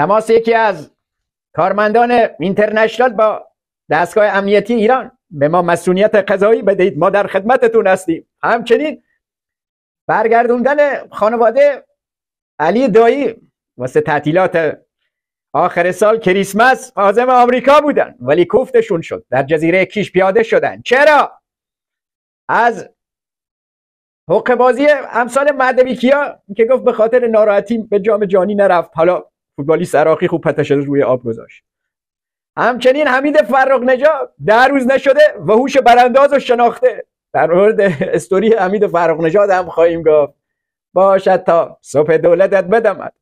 تماس یکی از کارمندان اینترنشنال با دستگاه امنیتی ایران به ما مسئولیت قضایی بدهید ما در خدمتتون هستیم همچنین برگردوندن خانواده علی دایی واسه تعطیلات آخر سال کریسمس آزم آمریکا بودن ولی کوفتشون شد در جزیره کیش پیاده شدن چرا از حقبازی بازی امثال ها که گفت به خاطر ناراحتی به جام جانی نرفت حالا فوتبالیست سراخی خوب پتش روی آب گذاشت همچنین حمید فرق نجات در روز نشده و هوش برانداز و شناخته در مورد استوری حمید فرق نجاد هم خواهیم گفت باشد تا صبح دولتت بدمد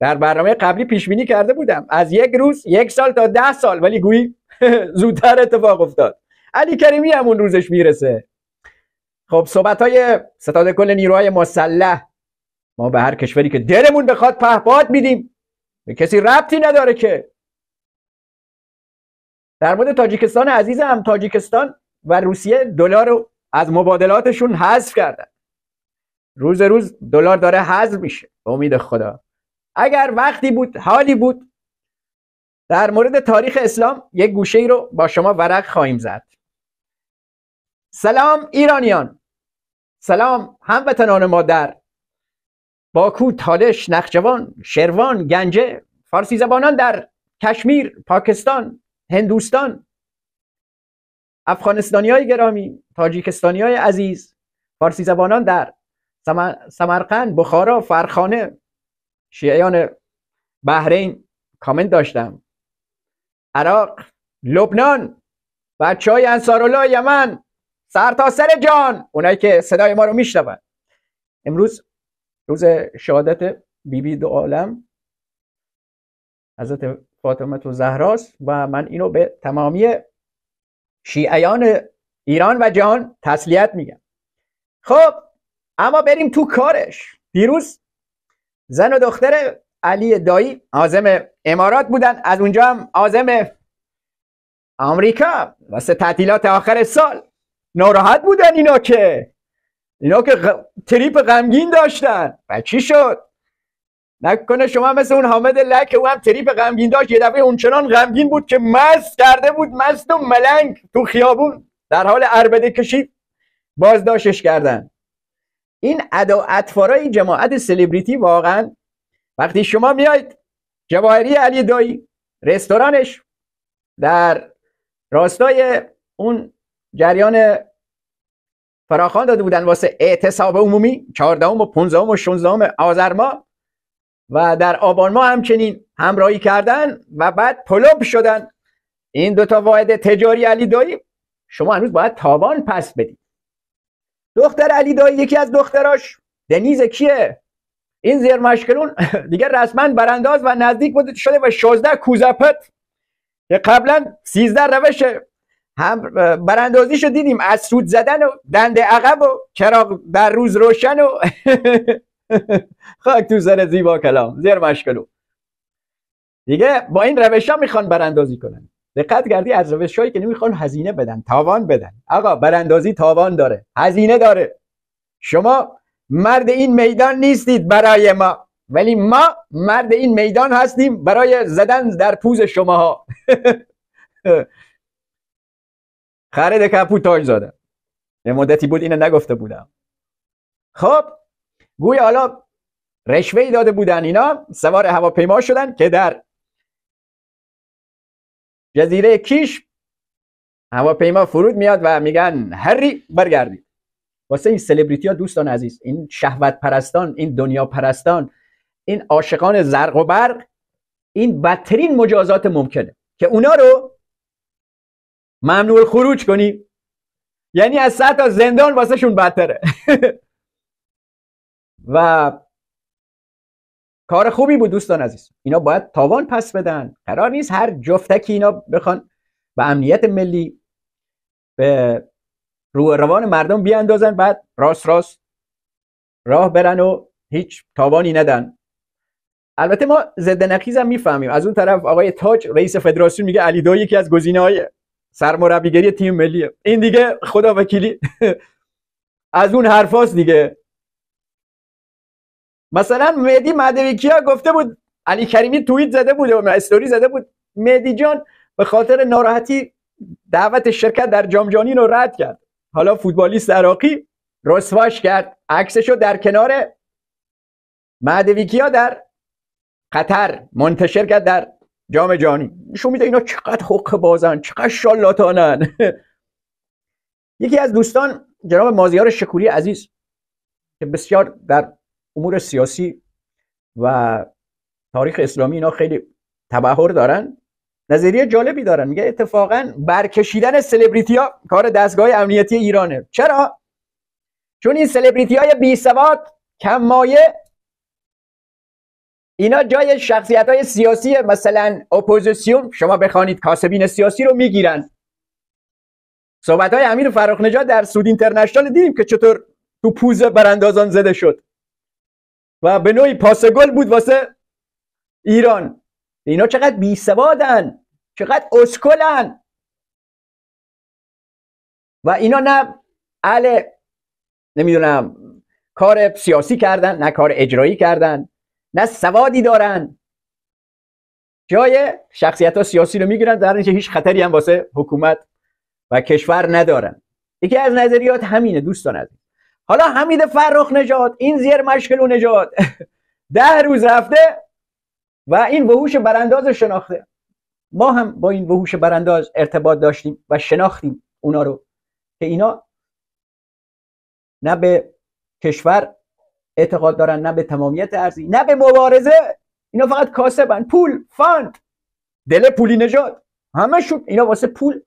در برنامه قبلی پیش بینی کرده بودم از یک روز یک سال تا ده سال ولی گویی زودتر اتفاق افتاد علی کریمی هم اون روزش میرسه خب صحبت های ستاد کل نیروهای مسلح ما به هر کشوری که دلمون بخواد پهپاد میدیم به کسی ربطی نداره که در مورد تاجیکستان عزیزم تاجیکستان و روسیه دلار رو از مبادلاتشون حذف کردن روز روز دلار داره حذف میشه امید خدا اگر وقتی بود حالی بود در مورد تاریخ اسلام یک گوشه ای رو با شما ورق خواهیم زد سلام ایرانیان سلام هموطنان ما در باکو، تالش، نخجوان، شروان، گنجه فارسی زبانان در کشمیر پاکستان هندوستان افغانستانی های گرامی تاجیکستانی های عزیز فارسی زبانان در سمرقند بخارا فرخانه شیعیان بحرین کامنت داشتم عراق لبنان بچه های انصارالله یمن سر تا سر جان اونایی که صدای ما رو میشنون امروز روز شهادت بیبی بی دو عالم حضرت فاطمه تو زهراست و من اینو به تمامی شیعیان ایران و جهان تسلیت میگم خب اما بریم تو کارش دیروز زن و دختر علی دایی عازم امارات بودن از اونجا هم عازم آمریکا واسه تعطیلات آخر سال ناراحت بودن اینا که اینا که تریپ غمگین داشتن و چی شد نکنه شما مثل اون حامد لک او هم تریپ غمگین داشت یه دفعه اونچنان غمگین بود که مست کرده بود مست و ملنگ تو خیابون در حال عربده کشی بازداشتش کردن این ادا اطفارای جماعت سلبریتی واقعا وقتی شما میاید جواهری علی دایی رستورانش در راستای اون جریان فراخان داده بودن واسه اعتصاب عمومی 14 و 15 و 16 آذر و در آبان ما همچنین همراهی کردن و بعد پلوب شدن این دوتا واحد تجاری علی دایی شما هنوز باید تاوان پس بدید دختر علی دایی یکی از دختراش دنیز کیه این زیر مشکلون دیگه رسما برانداز و نزدیک بود شده و 16 کوزپت که قبلا 13 روش هم براندازیشو دیدیم از سود زدن و دنده عقب و چراغ در روز روشن و خاک تو سر زیبا کلام زیر مشکلو دیگه با این روش ها میخوان براندازی کنن دقت کردی از روش هایی که نمیخوان هزینه بدن تاوان بدن آقا براندازی تاوان داره هزینه داره شما مرد این میدان نیستید برای ما ولی ما مرد این میدان هستیم برای زدن در پوز شماها خرد کپو تاج زاده یه مدتی بود اینو نگفته بودم خب گویا حالا رشوه ای داده بودن اینا سوار هواپیما شدن که در جزیره کیش هواپیما فرود میاد و میگن هری برگردید واسه این سلبریتی ها دوستان عزیز این شهوت پرستان این دنیا پرستان این عاشقان زرق و برق این بدترین مجازات ممکنه که اونا رو ممنوع خروج کنی یعنی از صد تا زندان واسه شون بدتره و کار خوبی بود دوستان عزیز اینا باید تاوان پس بدن قرار نیست هر جفتکی اینا بخوان به امنیت ملی به رو روان مردم بیاندازن بعد راست راست راه برن و هیچ تاوانی ندن البته ما ضد نقیز هم میفهمیم از اون طرف آقای تاج رئیس فدراسیون میگه علی دو یکی از گزینه های سرمربیگری تیم ملیه این دیگه خدا وکیلی از اون حرفاست دیگه مثلا مهدی ها گفته بود علی کریمی توییت زده بود و استوری زده بود مهدی جان به خاطر ناراحتی دعوت شرکت در جام جهانی رو رد کرد حالا فوتبالیست عراقی رسواش کرد عکسش رو در کنار ها در قطر منتشر کرد در جام جهانی نشون میده اینا چقدر حق بازن چقدر شالاتانن یکی از دوستان جناب مازیار شکوری عزیز که بسیار در امور سیاسی و تاریخ اسلامی اینا خیلی تبهر دارن نظریه جالبی دارن میگه اتفاقا برکشیدن سلبریتی ها کار دستگاه امنیتی ایرانه چرا چون این سلبریتی های بی سواد کم مایه اینا جای شخصیت های سیاسی مثلا اپوزیسیون شما بخوانید کاسبین سیاسی رو میگیرن صحبت های امیر فرخ در سود اینترنشنال دیدیم که چطور تو پوز براندازان زده شد و به نوعی پاسگل بود واسه ایران اینا چقدر بی سوادن چقدر اسکلن و اینا نه اهل نمیدونم کار سیاسی کردن نه کار اجرایی کردن نه سوادی دارن جای شخصیت ها سیاسی رو میگیرن در اینجا هیچ خطری هم واسه حکومت و کشور ندارن یکی از نظریات همینه دوستان عزیز حالا حمید فرخ نجات این زیر مشکل نجات ده روز رفته و این وحوش برانداز شناخته ما هم با این وحوش برانداز ارتباط داشتیم و شناختیم اونا رو که اینا نه به کشور اعتقاد دارن نه به تمامیت ارزی نه به مبارزه اینا فقط کاسبن پول فاند دل پولی نجات همه شد اینا واسه پول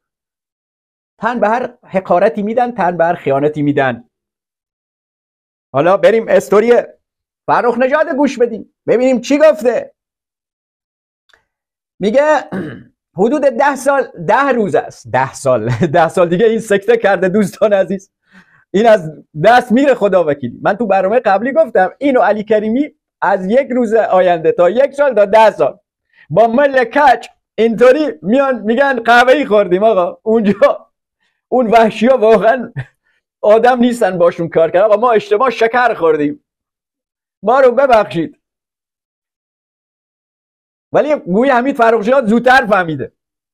تن به هر حقارتی میدن تن به هر خیانتی میدن حالا بریم استوری فرخ نژاد گوش بدیم ببینیم چی گفته میگه حدود ده سال ده روز است ده سال ده سال دیگه این سکته کرده دوستان عزیز این از دست میره خدا وکیلی من تو برنامه قبلی گفتم اینو علی کریمی از یک روز آینده تا یک سال تا ده سال با مل کچ اینطوری میان میگن قهوه ای خوردیم آقا اونجا اون وحشی ها واقعا آدم نیستن باشون کار کردن و ما اشتباه شکر خوردیم ما رو ببخشید ولی گوی حمید ها زودتر فهمیده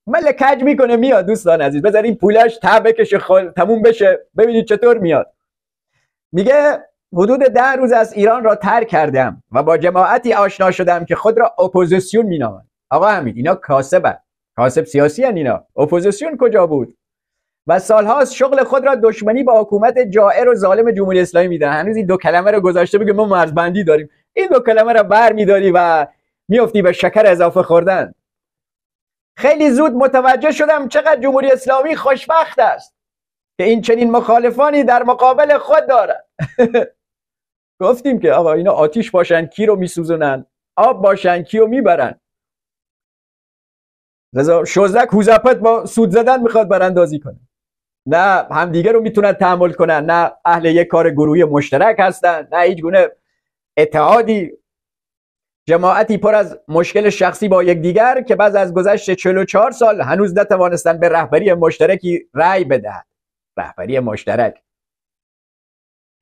مل کج میکنه میاد دوستان عزیز بذارین پولش تا بکشه خل... تموم بشه ببینید چطور میاد میگه حدود ده روز از ایران را ترک کردم و با جماعتی آشنا شدم که خود را اپوزیسیون مینامند آقا حمید اینا کاسبه کاسب سیاسی هن اینا اپوزیسیون کجا بود و سالهاست شغل خود را دشمنی با حکومت جائر و ظالم جمهوری اسلامی میدن هنوز این دو کلمه رو گذاشته بگه ما مرزبندی داریم این دو کلمه رو بر میداری و میفتی به شکر اضافه خوردن خیلی زود متوجه شدم چقدر جمهوری اسلامی خوشبخت است که این چنین مخالفانی در مقابل خود دارد گفتیم که آقا اینا آتیش باشن کی رو میسوزنن آب باشن کی رو میبرن لذا شوزک هوزپت با سود زدن میخواد براندازی کنه نه همدیگه رو میتونن تحمل کنن نه اهل یک کار گروهی مشترک هستن نه هیچ گونه اتحادی جماعتی پر از مشکل شخصی با یکدیگر که بعض از گذشت 44 سال هنوز نتوانستن به رهبری مشترکی رأی بدهند رهبری مشترک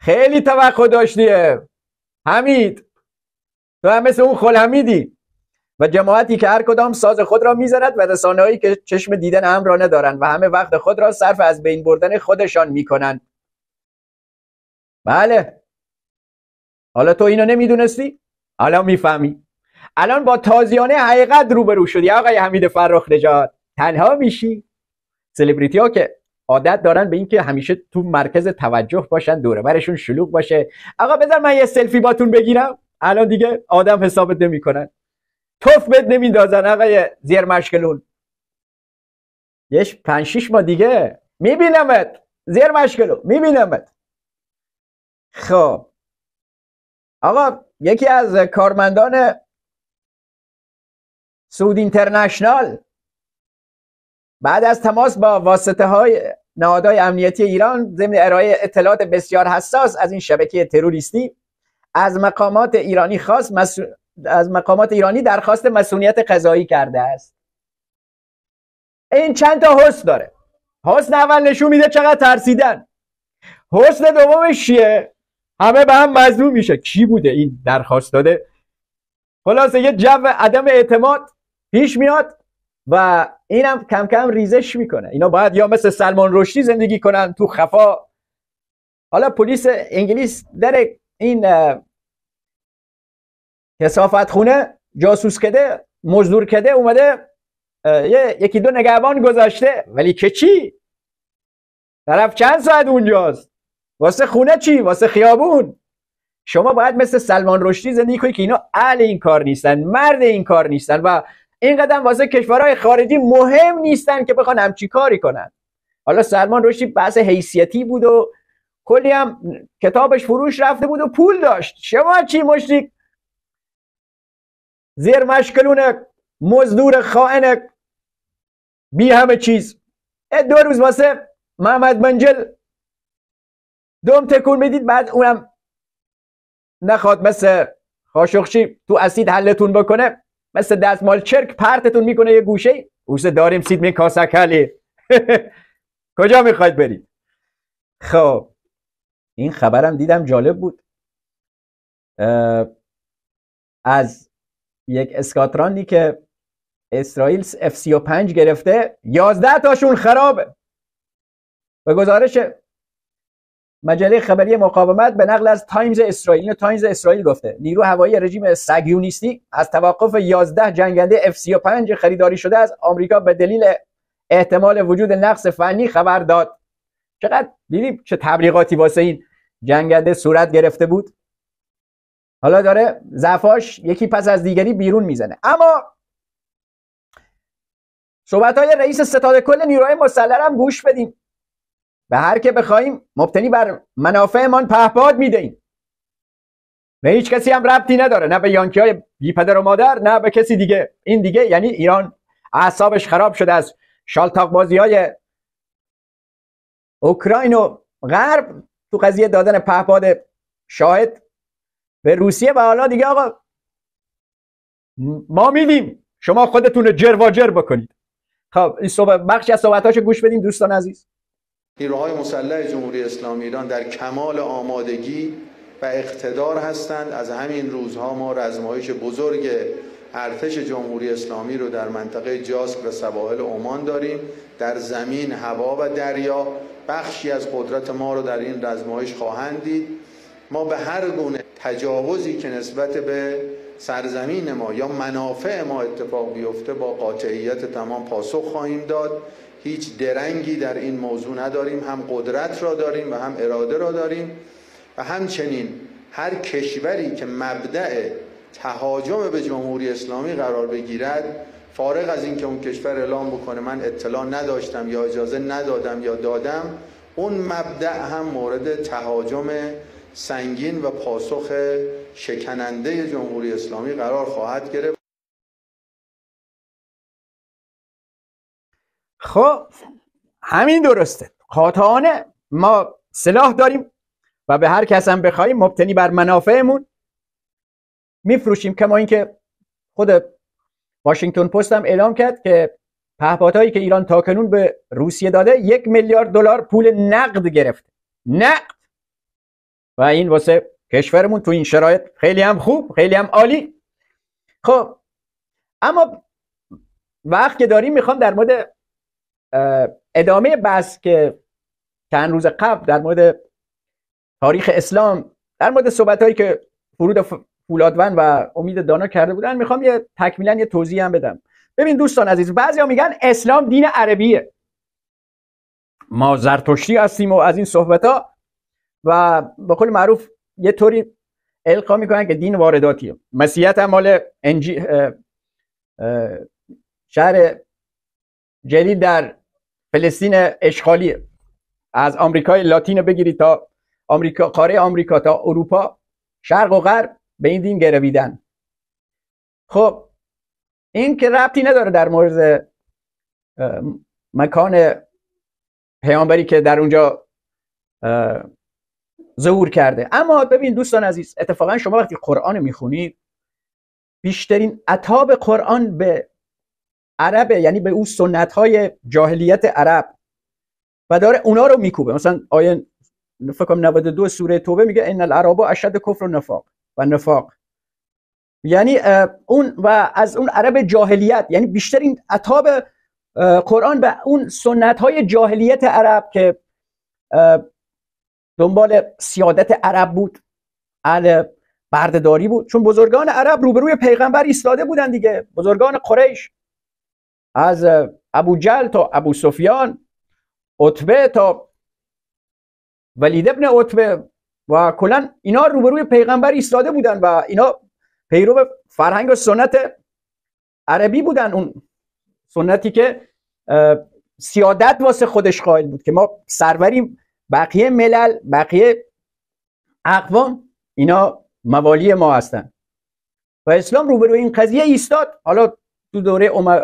خیلی توقع داشتیه حمید تو هم مثل اون خل و جماعتی که هر کدام ساز خود را میزند و هایی که چشم دیدن هم را ندارند و همه وقت خود را صرف از بین بردن خودشان میکنند بله حالا تو اینو نمیدونستی الان میفهمی الان با تازیانه حقیقت روبرو شدی آقای حمید فرخ نجات تنها میشی سلبریتی ها که عادت دارن به اینکه همیشه تو مرکز توجه باشن دوره برشون شلوغ باشه آقا بذار من یه سلفی باتون بگیرم الان دیگه آدم حسابت نمیکنن توف بد نمیندازن آقای زیر مشکلون یش پنج شیش ما دیگه میبینمت زیر مشکلون میبینمت خب آقا یکی از کارمندان سود اینترنشنال بعد از تماس با واسطه های نهادهای امنیتی ایران ضمن ارائه اطلاعات بسیار حساس از این شبکه تروریستی از مقامات ایرانی خاص از مقامات ایرانی درخواست مسئولیت قضایی کرده است این چند تا حس داره حسن اول نشون میده چقدر ترسیدن حسن دومش چیه همه به هم مظلوم میشه کی بوده این درخواست داده خلاصه یه جو عدم اعتماد پیش میاد و اینم کم کم ریزش میکنه اینا باید یا مثل سلمان رشدی زندگی کنن تو خفا حالا پلیس انگلیس در این حسافت خونه جاسوس کده مزدور کده اومده یکی دو نگهبان گذاشته ولی که چی طرف چند ساعت اونجاست واسه خونه چی واسه خیابون شما باید مثل سلمان رشدی زندگی که اینا اهل این کار نیستن مرد این کار نیستن و این قدم واسه کشورهای خارجی مهم نیستن که بخوان همچی کاری کنن حالا سلمان رشدی بحث حیثیتی بود و کلی هم کتابش فروش رفته بود و پول داشت شما چی مشتی زیر مشکلونک مزدور خائنک بی همه چیز دو روز واسه محمد منجل دوم تکون میدید بعد اونم نخواد مثل خاشخشی تو اسید حلتون بکنه مثل دستمال چرک پرتتون میکنه یه گوشه اوسه داریم سید می کاسکلی کجا میخواید برید خب این خبرم دیدم جالب بود از یک اسکاترانی که اسرائیل اف 35 گرفته 11 تاشون خرابه به گزارش مجله خبری مقاومت به نقل از تایمز اسرائیل تایمز اسرائیل گفته نیرو هوایی رژیم سگیونیستی از توقف 11 جنگنده اف 35 خریداری شده از آمریکا به دلیل احتمال وجود نقص فنی خبر داد چقدر دیدیم چه تبلیغاتی واسه این جنگنده صورت گرفته بود حالا داره ضعفاش یکی پس از دیگری بیرون میزنه اما صحبت های رئیس ستاد کل نیروهای مسلح هم گوش بدیم به هر که بخوایم مبتنی بر منافعمان پهپاد میدهیم به هیچ کسی هم ربطی نداره نه به یانکی های بی پدر و مادر نه به کسی دیگه این دیگه یعنی ایران اعصابش خراب شده از شالتاق بازی های اوکراین و غرب تو قضیه دادن پهپاد شاهد به روسیه و حالا دیگه آقا ما میدیم شما خودتون رو جر بکنید خب این صحبت بخش از صحبتاشو گوش بدیم دوستان عزیز نیروهای مسلح جمهوری اسلامی ایران در کمال آمادگی و اقتدار هستند از همین روزها ما رزمایش بزرگ ارتش جمهوری اسلامی رو در منطقه جاسک و سواحل عمان داریم در زمین، هوا و دریا بخشی از قدرت ما رو در این رزمایش خواهند دید ما به هر گونه تجاوزی که نسبت به سرزمین ما یا منافع ما اتفاق بیفته با قاطعیت تمام پاسخ خواهیم داد هیچ درنگی در این موضوع نداریم هم قدرت را داریم و هم اراده را داریم و همچنین هر کشوری که مبدع تهاجم به جمهوری اسلامی قرار بگیرد فارغ از اینکه اون کشور اعلام بکنه من اطلاع نداشتم یا اجازه ندادم یا دادم اون مبدع هم مورد تهاجم سنگین و پاسخ شکننده جمهوری اسلامی قرار خواهد گرفت خب همین درسته قاطعانه ما سلاح داریم و به هر کس هم بخوایم مبتنی بر منافعمون میفروشیم کما اینکه خود واشنگتن پست هم اعلام کرد که پهپادهایی که ایران تاکنون به روسیه داده یک میلیارد دلار پول نقد گرفته نه و این واسه کشورمون تو این شرایط خیلی هم خوب خیلی هم عالی خب اما وقت که داریم میخوام در مورد ادامه بحث که چند روز قبل در مورد تاریخ اسلام در مورد صحبت هایی که فرود فولادون و امید دانا کرده بودن میخوام یه تکمیلا یه توضیح هم بدم ببین دوستان عزیز بعضیا میگن اسلام دین عربیه ما زرتشتی هستیم و از این صحبت ها و به قول معروف یه طوری القا میکنن که دین وارداتی مسیحیت هم مال شهر جدید در فلسطین اشغالی از آمریکای لاتین بگیری تا آمریکا قاره آمریکا تا اروپا شرق و غرب به این دین گرویدن خب این که ربطی نداره در مورد مکان پیامبری که در اونجا ظهور کرده اما ببین دوستان عزیز اتفاقا شما وقتی قرآن میخونید بیشترین عطاب قرآن به عرب یعنی به اون سنت های جاهلیت عرب و داره اونا رو میکوبه مثلا آیه فکر 92 سوره توبه میگه ان العرب اشد کفر و نفاق و نفاق یعنی اون و از اون عرب جاهلیت یعنی بیشترین عطاب قرآن به اون سنت های جاهلیت عرب که دنبال سیادت عرب بود اهل بردهداری بود چون بزرگان عرب روبروی پیغمبر ایستاده بودن دیگه بزرگان قریش از ابو جل تا ابو سفیان عتبه تا ولید ابن عتبه و کلا اینا روبروی پیغمبر ایستاده بودن و اینا پیرو فرهنگ و سنت عربی بودن اون سنتی که سیادت واسه خودش قائل بود که ما سروریم بقیه ملل بقیه اقوام اینا موالی ما هستن و اسلام روبروی این قضیه ایستاد حالا تو دوره عمر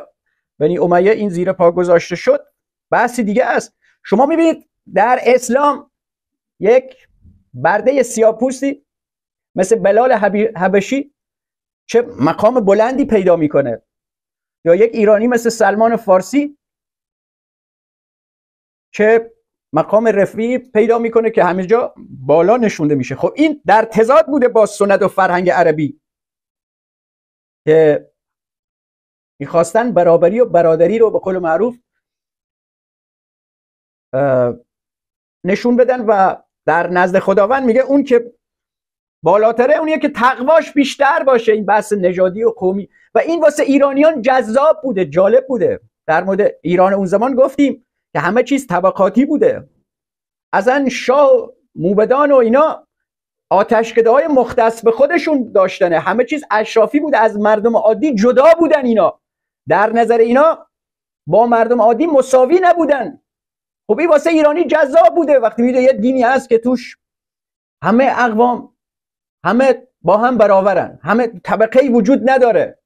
بنی امیه این زیر پا گذاشته شد بحثی دیگه است شما میبینید در اسلام یک برده سیاپوستی مثل بلال حبشی چه مقام بلندی پیدا میکنه یا یک ایرانی مثل سلمان فارسی چه مقام رفی پیدا میکنه که همه جا بالا نشونده میشه خب این در تضاد بوده با سنت و فرهنگ عربی که میخواستن برابری و برادری رو به قول معروف نشون بدن و در نزد خداوند میگه اون که بالاتره اونیه که تقواش بیشتر باشه این بحث نژادی و قومی و این واسه ایرانیان جذاب بوده جالب بوده در مورد ایران اون زمان گفتیم که همه چیز طبقاتی بوده ازن شاه موبدان و اینا آتشکده های مختص به خودشون داشتنه همه چیز اشرافی بوده از مردم عادی جدا بودن اینا در نظر اینا با مردم عادی مساوی نبودن خب این واسه ایرانی جذاب بوده وقتی میده یه دینی هست که توش همه اقوام همه با هم برابرن همه طبقه ای وجود نداره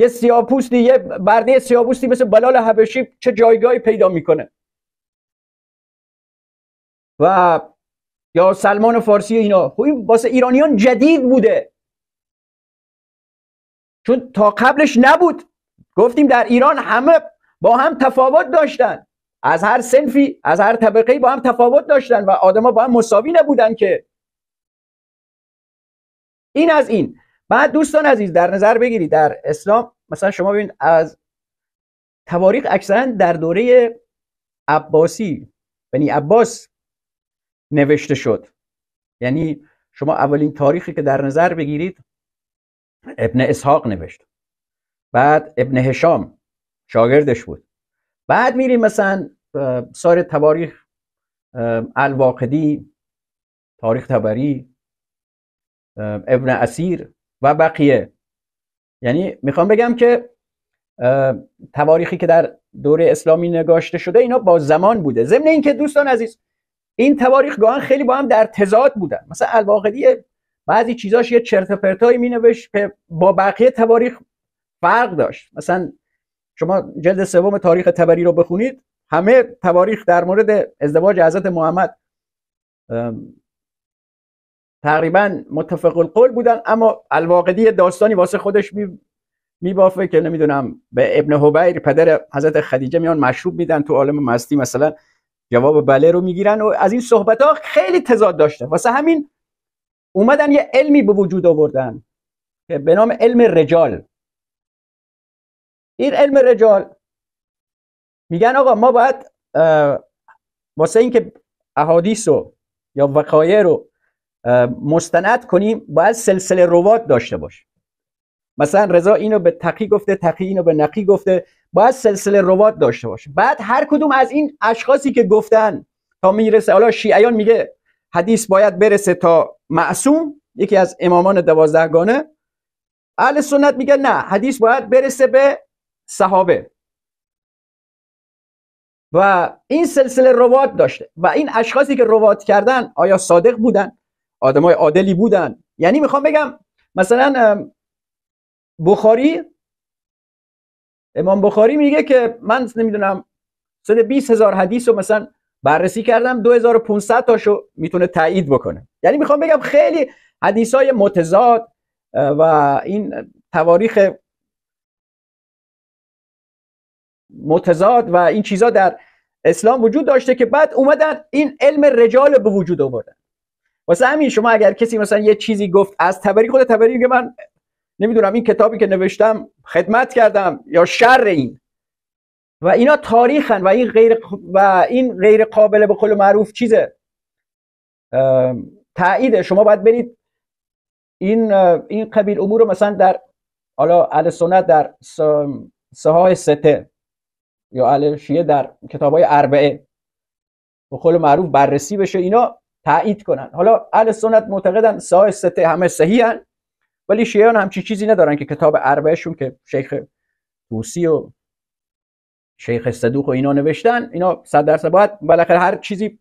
یه سیاپوستی یه برده سیاپوستی مثل بلال حبشی چه جایگاهی پیدا میکنه و یا سلمان فارسی اینا خب این واسه ایرانیان جدید بوده چون تا قبلش نبود گفتیم در ایران همه با هم تفاوت داشتن از هر سنفی از هر طبقه با هم تفاوت داشتن و آدما با هم مساوی نبودن که این از این بعد دوستان عزیز در نظر بگیرید در اسلام مثلا شما ببینید از تواریخ اکثرا در دوره عباسی بنی یعنی عباس نوشته شد یعنی شما اولین تاریخی که در نظر بگیرید ابن اسحاق نوشت بعد ابن هشام شاگردش بود بعد میریم مثلا سار تواریخ الواقدی تاریخ تبری ابن اسیر و بقیه یعنی میخوام بگم که تواریخی که در دوره اسلامی نگاشته شده اینا با زمان بوده ضمن اینکه دوستان عزیز این تواریخ گاهن خیلی با هم در تضاد بودن مثلا الواقدی بعضی چیزاش یه چرت و پرتایی مینوشت که با بقیه تواریخ فرق داشت مثلا شما جلد سوم تاریخ تبری رو بخونید همه تواریخ در مورد ازدواج حضرت محمد تقریبا متفق القول بودن اما الواقدی داستانی واسه خودش می میبافه که نمیدونم به ابن حبیر پدر حضرت خدیجه میان مشروب میدن تو عالم مستی مثلا جواب بله رو میگیرن و از این صحبت ها خیلی تضاد داشته واسه همین اومدن یه علمی به وجود آوردن که به نام علم رجال این علم رجال میگن آقا ما باید واسه اینکه احادیث رو یا وقایع رو مستند کنیم باید سلسله روات داشته باشه مثلا رضا اینو به تقی گفته تقی اینو به نقی گفته باید سلسله روات داشته باشه بعد هر کدوم از این اشخاصی که گفتن تا میرسه حالا شیعیان میگه حدیث باید برسه تا معصوم یکی از امامان دوازدهگانه اهل سنت میگه نه حدیث باید برسه به صحابه و این سلسله روات داشته و این اشخاصی که روات کردن آیا صادق بودن های عادلی بودن یعنی میخوام بگم مثلا بخاری امام بخاری میگه که من نمیدونم صد بیست هزار حدیث رو مثلا بررسی کردم 2500 تاشو میتونه تایید بکنه یعنی میخوام بگم خیلی حدیث های متضاد و این تواریخ متضاد و این چیزها در اسلام وجود داشته که بعد اومدن این علم رجال به وجود آوردن واسه همین شما اگر کسی مثلا یه چیزی گفت از تبری خود تبری میگه من نمیدونم این کتابی که نوشتم خدمت کردم یا شر این و اینا تاریخن و این غیر و این غیر قابل به قول معروف چیزه تاییده شما باید برید این این قبیل امور رو مثلا در حالا اهل سنت در سهای سته یا اهل شیعه در کتابای اربعه به قول معروف بررسی بشه اینا تایید کنن حالا اهل سنت معتقدن سای سته همه صحیحن ولی هم همچی چیزی ندارن که کتاب عربهشون که شیخ توسی و شیخ صدوق و اینا نوشتن اینا صد درصد باید بالاخره هر چیزی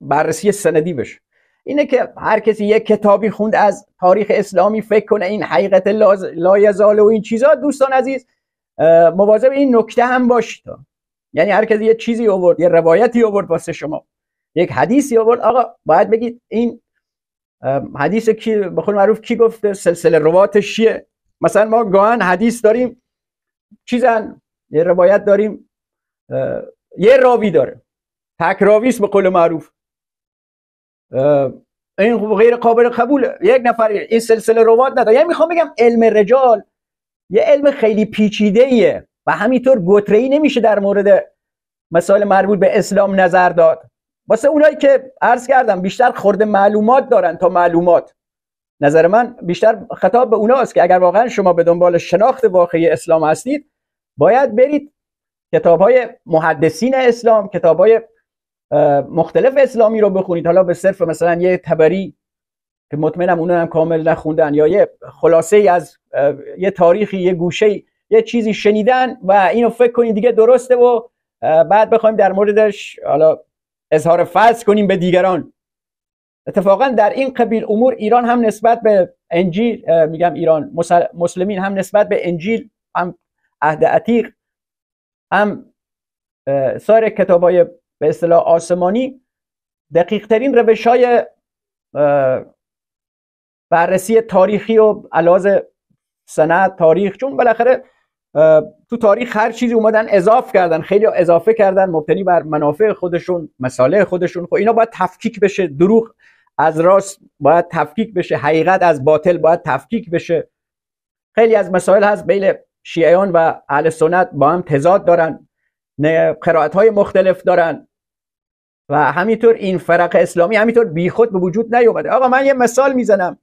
بررسی سندی بشه اینه که هر کسی یک کتابی خوند از تاریخ اسلامی فکر کنه این حقیقت لایزال و این چیزا دوستان عزیز مواظب این نکته هم باشید یعنی هر کسی یه چیزی آورد یه روایتی آورد واسه شما یک حدیثی آورد آقا باید بگید این حدیث کی به معروف کی گفته سلسله روات چیه؟ مثلا ما گاهن حدیث داریم چیزن یه روایت داریم یه راوی داره تک است به قول معروف این غیر قابل قبول یک نفر این سلسله روات نداره یعنی میخوام بگم علم رجال یه علم خیلی پیچیده ایه و همینطور گتره نمیشه در مورد مسائل مربوط به اسلام نظر داد واسه اونایی که عرض کردم بیشتر خورده معلومات دارن تا معلومات نظر من بیشتر خطاب به اوناست که اگر واقعا شما به دنبال شناخت واقعی اسلام هستید باید برید کتاب های محدثین اسلام کتاب های مختلف اسلامی رو بخونید حالا به صرف مثلا یه تبری که مطمئنم اونو هم کامل نخوندن یا یه خلاصه ای از یه تاریخی یه گوشه یه چیزی شنیدن و اینو فکر کنید دیگه درسته و بعد بخوایم در موردش حالا اظهار فضل کنیم به دیگران اتفاقا در این قبیل امور ایران هم نسبت به انجیل میگم ایران مسلمین هم نسبت به انجیل هم عهد عتیق هم سایر کتاب های به اصطلاح آسمانی دقیق ترین روش های بررسی تاریخی و علاز سند تاریخ چون بالاخره تو تاریخ هر چیزی اومدن اضاف کردن خیلی اضافه کردن مبتنی بر منافع خودشون مساله خودشون خب اینا باید تفکیک بشه دروغ از راست باید تفکیک بشه حقیقت از باطل باید تفکیک بشه خیلی از مسائل هست بین شیعیان و اهل سنت با هم تضاد دارن قرائت های مختلف دارن و همینطور این فرق اسلامی همینطور بیخود به وجود نیومده آقا من یه مثال میزنم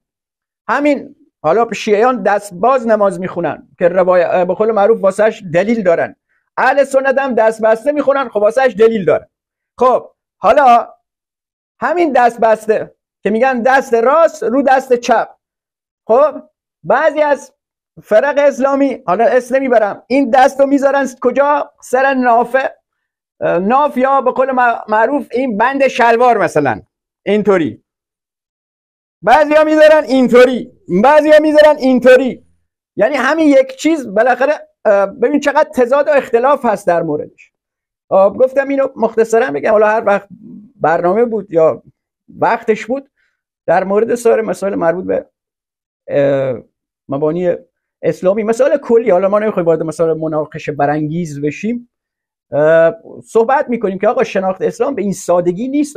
همین حالا شیعیان دست باز نماز میخونن که روایت به قول معروف واسش دلیل دارن اهل سنت هم دست بسته میخونن خب واسش دلیل دارن خب حالا همین دست بسته که میگن دست راست رو دست چپ خب بعضی از فرق اسلامی حالا اسم نمیبرم این دست رو میذارن کجا سر نافه ناف یا به قول معروف این بند شلوار مثلا اینطوری ها میذارن اینطوری ها میذارن اینطوری یعنی همین یک چیز بالاخره ببین چقدر تضاد و اختلاف هست در موردش گفتم اینو مختصرا بگم حالا هر وقت برنامه بود یا وقتش بود در مورد سایر مسائل مربوط به مبانی اسلامی مثال کلی حالا ما نمیخوایم وارد مثال مناقشه برانگیز بشیم صحبت میکنیم که آقا شناخت اسلام به این سادگی نیست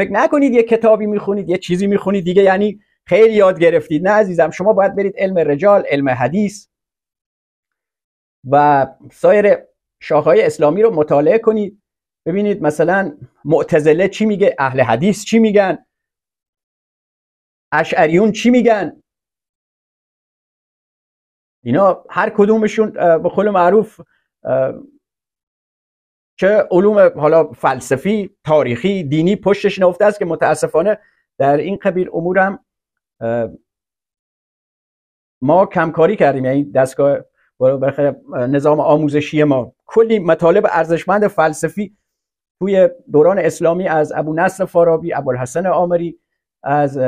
فکر نکنید یه کتابی میخونید یه چیزی میخونید دیگه یعنی خیلی یاد گرفتید نه عزیزم شما باید برید علم رجال علم حدیث و سایر شاخهای اسلامی رو مطالعه کنید ببینید مثلا معتزله چی میگه اهل حدیث چی میگن اشعریون چی میگن اینا هر کدومشون به قول معروف که علوم حالا فلسفی تاریخی دینی پشتش نفته است که متاسفانه در این قبیل هم ما کمکاری کردیم یعنی دستگاه نظام آموزشی ما کلی مطالب ارزشمند فلسفی توی دوران اسلامی از ابو نصر فارابی ابوالحسن آمری از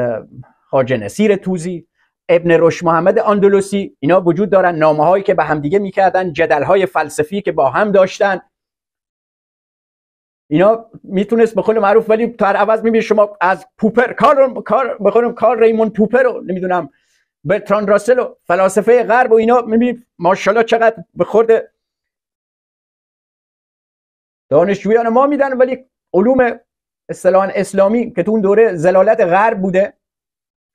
خاج نصیر توزی ابن رش محمد اندلوسی اینا وجود دارن نامه هایی که به همدیگه میکردن جدل های فلسفی که با هم داشتن اینا میتونست به معروف ولی تر عوض میبینید شما از پوپر کار کار کار ریمون پوپر رو نمیدونم برتران راسل و فلاسفه غرب و اینا میبینی ماشالله چقدر به خورد دانشجویان ما میدن ولی علوم اسلامی که تو اون دوره زلالت غرب بوده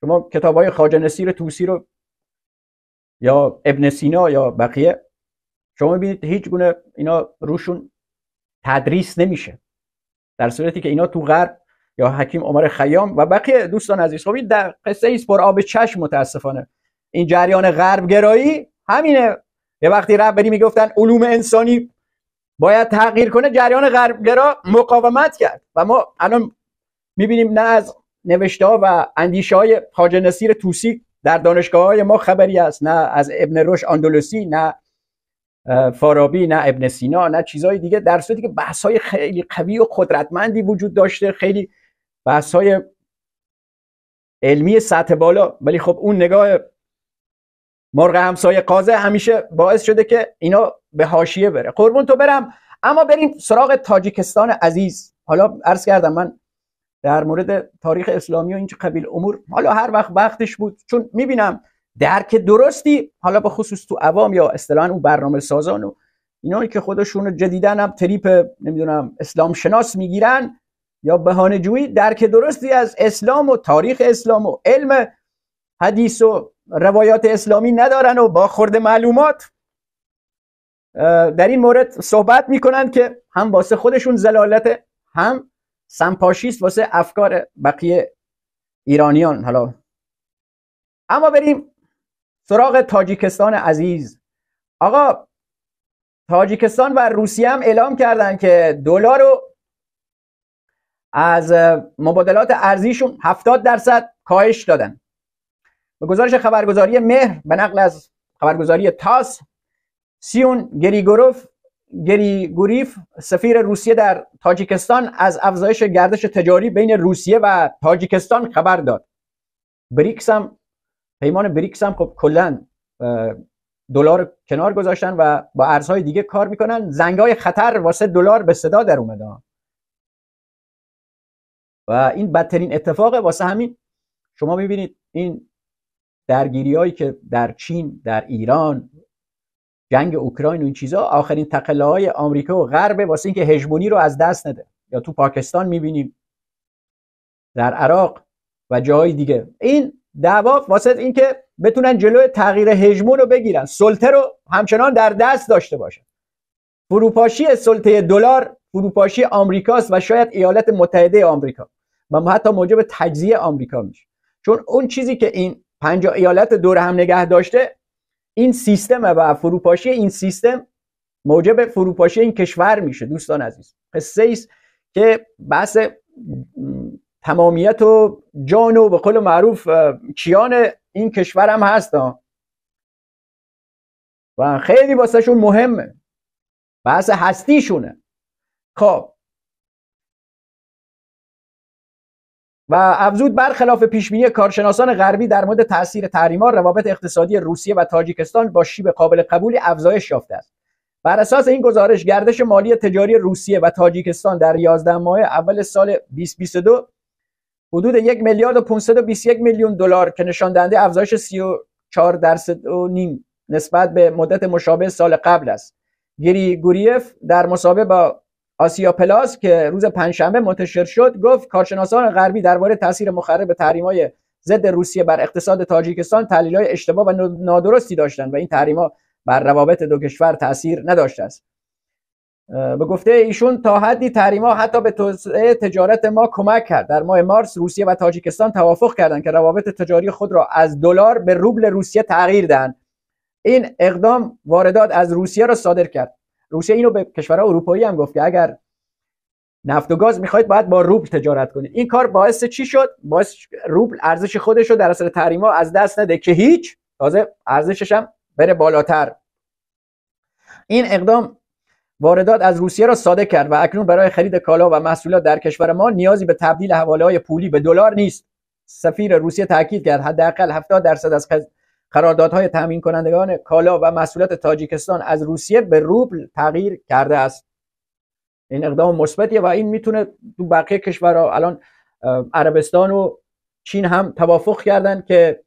شما کتاب های خواجه نصیر توسی رو یا ابن سینا یا بقیه شما میبینید هیچ گونه اینا روشون تدریس نمیشه در صورتی که اینا تو غرب یا حکیم عمر خیام و بقیه دوستان عزیز خب این در قصه ایست پر آب چشم متاسفانه این جریان غرب گرایی همینه یه وقتی رهبری میگفتن علوم انسانی باید تغییر کنه جریان غربگرا مقاومت کرد و ما الان میبینیم نه از نوشته ها و اندیشه های حاج نصیر توسی در دانشگاه های ما خبری است نه از ابن روش اندلسی نه فارابی نه ابن سینا نه چیزهای دیگه در صورتی که بحث های خیلی قوی و قدرتمندی وجود داشته خیلی بحث های علمی سطح بالا ولی خب اون نگاه مرغ همسایه قازه همیشه باعث شده که اینا به هاشیه بره قربون تو برم اما بریم سراغ تاجیکستان عزیز حالا عرض کردم من در مورد تاریخ اسلامی و این قبیل امور حالا هر وقت وقتش بود چون میبینم درک درستی حالا به خصوص تو عوام یا اصطلاحا اون برنامه سازان و اینایی که خودشون جدیدن هم تریپ نمیدونم اسلام شناس میگیرن یا بهانه جویی درک درستی از اسلام و تاریخ اسلام و علم حدیث و روایات اسلامی ندارن و با خورد معلومات در این مورد صحبت میکنن که هم واسه خودشون زلالت هم سمپاشیست واسه افکار بقیه ایرانیان حالا اما بریم سراغ تاجیکستان عزیز آقا تاجیکستان و روسیه هم اعلام کردن که دلار رو از مبادلات ارزیشون 70 درصد کاهش دادن به گزارش خبرگزاری مهر به نقل از خبرگزاری تاس سیون گریگوروف گریگوریف سفیر روسیه در تاجیکستان از افزایش گردش تجاری بین روسیه و تاجیکستان خبر داد بریکس هم پیمان بریکس هم خب کلا دلار کنار گذاشتن و با ارزهای دیگه کار میکنن زنگ های خطر واسه دلار به صدا در اومده. و این بدترین اتفاق واسه همین شما میبینید این درگیری هایی که در چین در ایران جنگ اوکراین و این چیزا آخرین تقله های آمریکا و غرب واسه اینکه هژمونی رو از دست نده یا تو پاکستان میبینیم در عراق و جاهای دیگه این دعوا واسه اینکه بتونن جلو تغییر هجمون رو بگیرن سلطه رو همچنان در دست داشته باشن فروپاشی سلطه دلار فروپاشی آمریکاست و شاید ایالات متحده آمریکا و حتی موجب تجزیه آمریکا میشه چون اون چیزی که این پنجاه ایالت دور هم نگه داشته این سیستم و فروپاشی این سیستم موجب فروپاشی این کشور میشه دوستان عزیز قصه است که بحث تمامیت و جان و به قول معروف کیان این کشور هم هست و خیلی شون مهمه بحث هستیشونه خب و افزود برخلاف پیشبینی کارشناسان غربی در مورد تاثیر تحریما روابط اقتصادی روسیه و تاجیکستان با شیب قابل قبولی افزایش یافته است بر اساس این گزارش گردش مالی تجاری روسیه و تاجیکستان در 11 ماه اول سال 2022 حدود یک میلیارد و 521 میلیون دلار که نشان دهنده افزایش 34 درصد و نیم نسبت به مدت مشابه سال قبل است گری گوریف در مسابقه با آسیا پلاس که روز پنجشنبه منتشر شد گفت کارشناسان غربی درباره تاثیر مخرب تحریم‌های ضد روسیه بر اقتصاد تاجیکستان تحلیل‌های اشتباه و نادرستی داشتند و این تحریم‌ها بر روابط دو کشور تاثیر نداشته است به گفته ایشون تا حدی تحریما حتی به توسعه تجارت ما کمک کرد در ماه مارس روسیه و تاجیکستان توافق کردند که روابط تجاری خود را از دلار به روبل روسیه تغییر دهند این اقدام واردات از روسیه را صادر کرد روسیه اینو به کشورهای اروپایی هم گفت که اگر نفت و گاز میخواید باید با روبل تجارت کنید این کار باعث چی شد باعث روبل ارزش خودش رو در اثر تحریما از دست نده که هیچ تازه ارزشش هم بره بالاتر این اقدام واردات از روسیه را ساده کرد و اکنون برای خرید کالا و محصولات در کشور ما نیازی به تبدیل حواله های پولی به دلار نیست سفیر روسیه تاکید کرد حداقل 70 درصد از قراردادهای تامین کنندگان کالا و محصولات تاجیکستان از روسیه به روبل تغییر کرده است این اقدام مثبتیه و این میتونه تو بقیه کشورها الان عربستان و چین هم توافق کردن که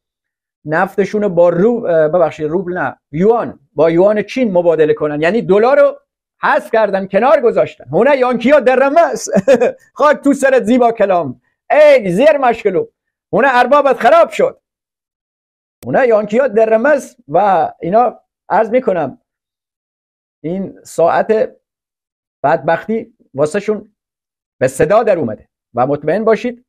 نفتشون با روبل ببخشید روبل نه یوان با یوان چین مبادله کنن یعنی دلار رو حس کردن کنار گذاشتن هونه یانکیا درمس خاک تو سر زیبا کلام ای زیر مشکلو هونه اربابت خراب شد هونه یانکیا رمز و اینا عرض میکنم این ساعت بدبختی واسه شون به صدا در اومده و مطمئن باشید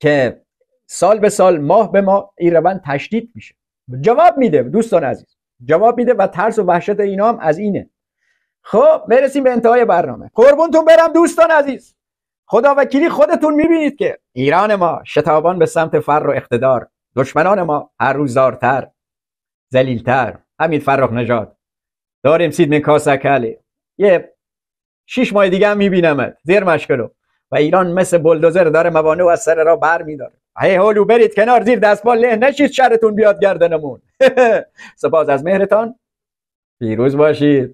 که سال به سال ماه به ماه این روند تشدید میشه جواب میده دوستان عزیز جواب میده و ترس و وحشت اینا هم از اینه خب مرسی به انتهای برنامه قربونتون برم دوستان عزیز وکیلی خودتون میبینید که ایران ما شتابان به سمت فر و اقتدار دشمنان ما هر روز زارتر زلیلتر همین فرخ نجات داریم سید من کاسکلی یه شیش ماه دیگه هم میبینم زیر مشکلو و ایران مثل بلدوزر داره موانع و از سر را بر میداره هی هولو برید کنار زیر دستبال له نشید شرتون بیاد گردنمون سپاس از مهرتان پیروز باشید